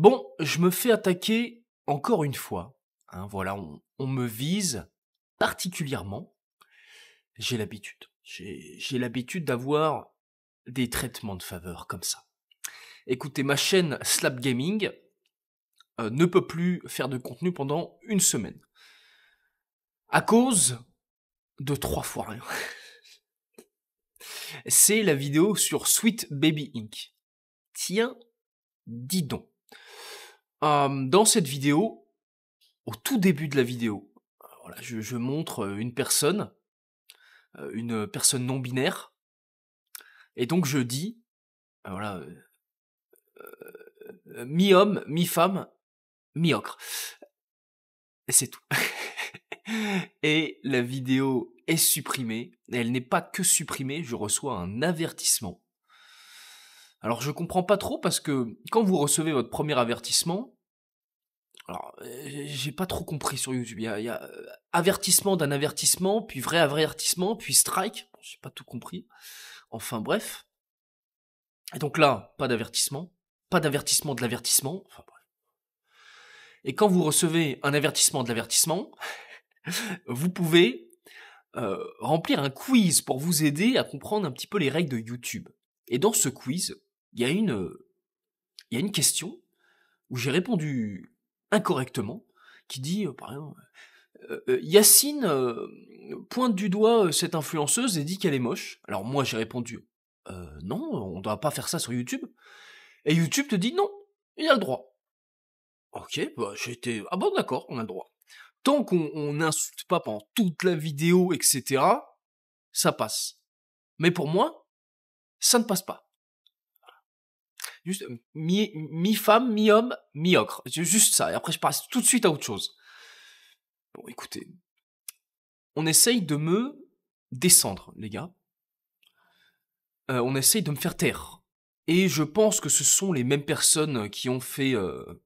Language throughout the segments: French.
Bon, je me fais attaquer encore une fois. Hein, voilà, on, on, me vise particulièrement. J'ai l'habitude. J'ai l'habitude d'avoir des traitements de faveur comme ça. Écoutez, ma chaîne Slap Gaming euh, ne peut plus faire de contenu pendant une semaine. À cause de trois fois rien. C'est la vidéo sur Sweet Baby Inc. Tiens, dis donc dans cette vidéo, au tout début de la vidéo, voilà, je, montre une personne, une personne non binaire, et donc je dis, ben voilà, mi-homme, mi-femme, mi-ocre. c'est tout. et la vidéo est supprimée. Elle n'est pas que supprimée, je reçois un avertissement alors je comprends pas trop parce que quand vous recevez votre premier avertissement, alors euh, j'ai pas trop compris sur YouTube. Il y a, euh, avertissement d'un avertissement, puis vrai avertissement, puis strike. je j'ai pas tout compris. Enfin bref. Et donc là, pas d'avertissement, pas d'avertissement de l'avertissement. Et quand vous recevez un avertissement de l'avertissement, vous pouvez euh, remplir un quiz pour vous aider à comprendre un petit peu les règles de YouTube. Et dans ce quiz, il y a une, il y a une question où j'ai répondu incorrectement, qui dit, euh, par exemple, euh, euh, Yacine pointe du doigt cette influenceuse et dit qu'elle est moche. Alors moi j'ai répondu, non, on ne doit pas faire ça sur YouTube. Et YouTube te dit non, il a le droit. Ok, bah j'étais, ah bon d'accord, on a le droit. Tant qu'on n'insulte pas pendant toute la vidéo, etc., ça passe. Mais pour moi, ça ne passe pas. Euh, mi, femme, mi homme, mi ocre. Juste ça. Et après, je passe tout de suite à autre chose. Bon, écoutez, on essaye de me descendre, les gars. Euh, on essaye de me faire taire. Et je pense que ce sont les mêmes personnes qui ont fait, euh,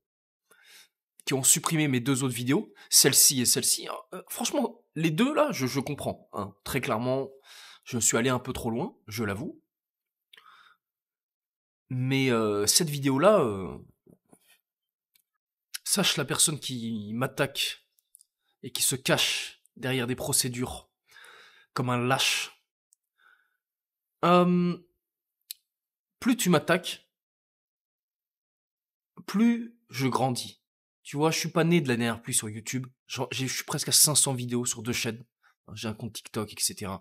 qui ont supprimé mes deux autres vidéos, celle-ci et celle-ci. franchement, les deux là, je, comprends. Hein. Très clairement, je suis allé un peu trop loin, je l'avoue. Mais euh, cette vidéo-là, euh, sache la personne qui m'attaque et qui se cache derrière des procédures comme un lâche. Hum, plus tu m'attaques, plus je grandis. Tu vois, je suis pas né de la dernière plus sur YouTube. Genre, je suis presque à 500 vidéos sur deux chaînes. J'ai un compte TikTok, etc.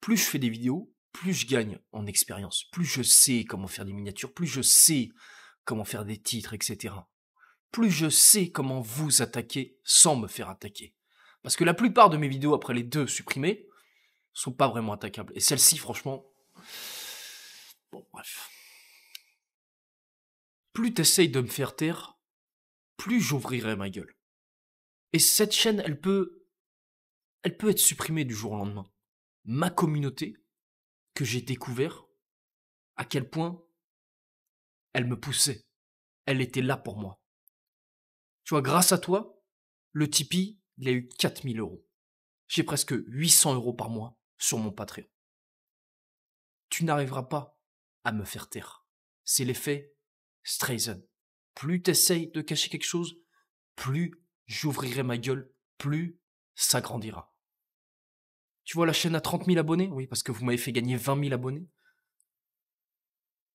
Plus je fais des vidéos, plus je gagne en expérience, plus je sais comment faire des miniatures, plus je sais comment faire des titres, etc. Plus je sais comment vous attaquer sans me faire attaquer. Parce que la plupart de mes vidéos après les deux supprimées sont pas vraiment attaquables. Et celle-ci, franchement. Bon, bref. Plus t'essayes de me faire taire, plus j'ouvrirai ma gueule. Et cette chaîne, elle peut. Elle peut être supprimée du jour au lendemain. Ma communauté, que j'ai découvert à quel point elle me poussait. Elle était là pour moi. Tu vois, grâce à toi, le Tipeee, il a eu 4000 euros. J'ai presque 800 euros par mois sur mon Patreon. Tu n'arriveras pas à me faire taire. C'est l'effet Streisand. Plus t'essayes de cacher quelque chose, plus j'ouvrirai ma gueule, plus ça grandira. Tu vois, la chaîne à 30 000 abonnés Oui, parce que vous m'avez fait gagner 20 000 abonnés.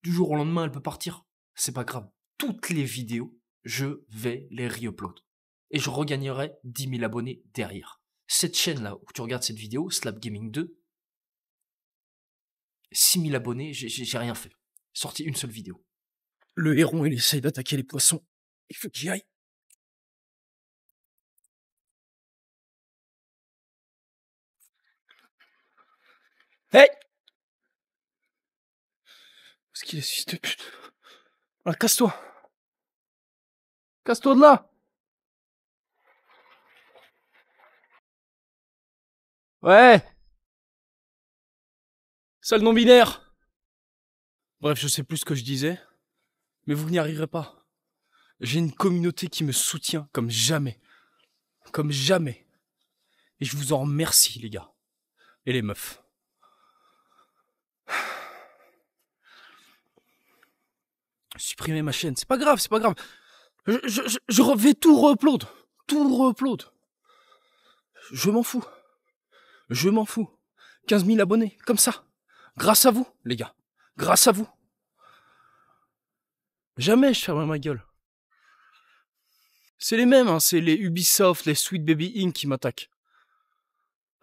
Du jour au lendemain, elle peut partir. C'est pas grave. Toutes les vidéos, je vais les re-upload. Et je regagnerai 10 000 abonnés derrière. Cette chaîne-là où tu regardes cette vidéo, Slap Gaming 2, 6 000 abonnés, j'ai rien fait. Sorti une seule vidéo. Le héron, il essaye d'attaquer les poissons. Il faut qu'il aille. Hey ce qu'il est, si fils de pute ah, casse-toi Casse-toi de là Ouais Seul non-binaire Bref, je sais plus ce que je disais, mais vous n'y arriverez pas. J'ai une communauté qui me soutient comme jamais. Comme jamais. Et je vous en remercie, les gars. Et les meufs. supprimer ma chaîne. C'est pas grave, c'est pas grave. Je, je, je, vais tout reupload. Tout reupload. Je m'en fous. Je m'en fous. 15 000 abonnés, comme ça. Grâce à vous, les gars. Grâce à vous. Jamais je ferme ma gueule. C'est les mêmes, hein, c'est les Ubisoft, les Sweet Baby Inc. qui m'attaquent.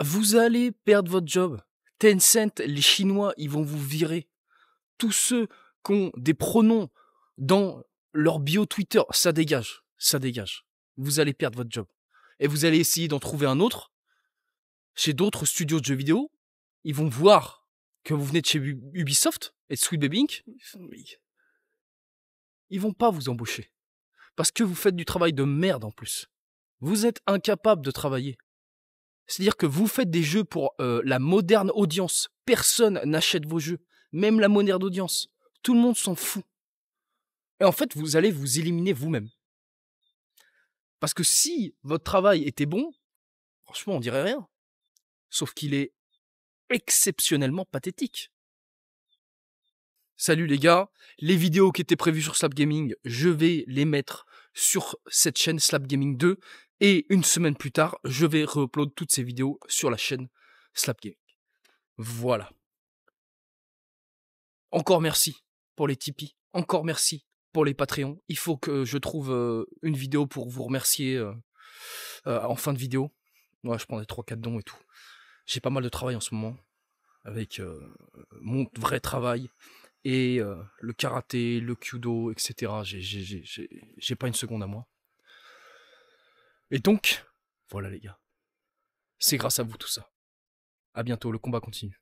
Vous allez perdre votre job. Tencent, les Chinois, ils vont vous virer. Tous ceux qui ont des pronoms dans leur bio Twitter, ça dégage, ça dégage. Vous allez perdre votre job. Et vous allez essayer d'en trouver un autre chez d'autres studios de jeux vidéo. Ils vont voir que vous venez de chez Ubisoft et de Sweet Baby Inc. Ils vont pas vous embaucher. Parce que vous faites du travail de merde en plus. Vous êtes incapable de travailler. C'est-à-dire que vous faites des jeux pour euh, la moderne audience. Personne n'achète vos jeux. Même la moderne audience. Tout le monde s'en fout. Et en fait, vous allez vous éliminer vous-même. Parce que si votre travail était bon, franchement, on dirait rien. Sauf qu'il est exceptionnellement pathétique. Salut les gars, les vidéos qui étaient prévues sur Slap Gaming, je vais les mettre sur cette chaîne Slap Gaming 2 et une semaine plus tard, je vais re-upload toutes ces vidéos sur la chaîne Slap Gaming. Voilà. Encore merci pour les Tipeee. Encore merci pour les Patreons. Il faut que je trouve euh, une vidéo pour vous remercier euh, euh, en fin de vidéo. Moi, je prends des 3-4 dons et tout. J'ai pas mal de travail en ce moment avec mon vrai travail et le karaté, le kudo, etc. J'ai pas une seconde à moi. Et donc, voilà les gars. C'est grâce à vous tout ça. A bientôt, le combat continue.